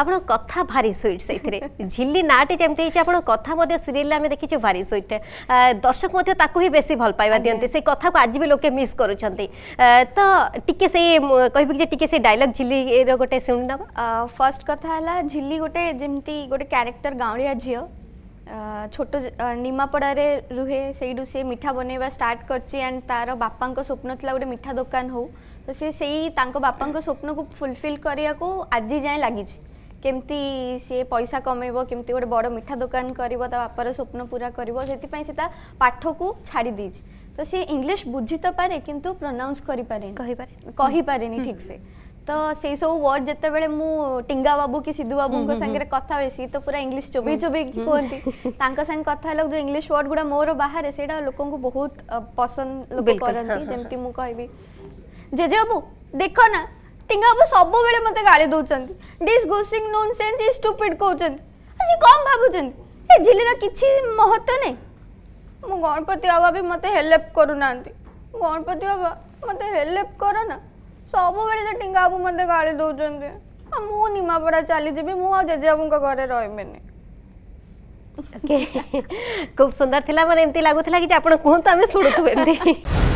আপনার কথা ভারি সুইট সেইথিরে ঝিল্লি নাটি যেমন হয়েছে আপনার কথা মধ্যে সিরিয়াল আমি দেখিছু ভারি সুইট দর্শক মধ্যে তাকে হি বেশি ভাল পাইবা দিকে সেই কথা আজ বি লোকে মিস করছেন তো টিকে সেই কহবি যে টিকে সেই ডায়লগ ঝিল্লির গোটে শুনিদেব ফার্স্ট কথা হল ঝিল্লি গোটে যেমতি গোটে ক্যারেক্টর গাঁলিয়া ঝিও ছোট নিমাপড়ারে রুহে সেইটু সে মিঠা বনাইবা স্টার্ট করছি অ্যান্ড তার বাপাঙ্ক স্বপ্ন লা গোটে মিঠা দোকান হোক তো সে সেই তাঙ্ক বাপাঙ্ক স্বপ্নକୁ ফুলফিল କରିବାକୁ ଆଜି ଯାଏଁ লাগিছে केमती सी पैसा कमेब के गोटे बड़ मिठा दुकान कर बापार स्वप्न पूरा कर पाठ को छाड़ दे तो सी इंग्लीश बुझी तो पारे कि प्रोनाउंस कर ठीक से तो से सब वर्ड जो टींगा बाबू कि सिद्धु बाबू कथ हुए सी तो पूरा इंग्लीश चोबे चोबे कहते कथ जो इंग्लीश वर्ड गुड़ा मोर बाहर से लोक बहुत पसंद लोग करती कह जेजे बाबू देख ना टिंगा सब बेले मते गाली दोचन डिसगुसिंग नॉनसेंस इज स्टूपिड कोचन असि कम भाबुचन ए जिलेरा किछि महत्व ने गणपति बाबा भी मते हेल्प करू गणपति बाबा मते हेल्प करो ना सब बेले टिंगा बाबू मते गाली दोचन मुमापड़ा चली जी मु जेजे बाबू का घरे खूब सुंदर थिला माने एंती लागुथला कि आपण कोन त हमें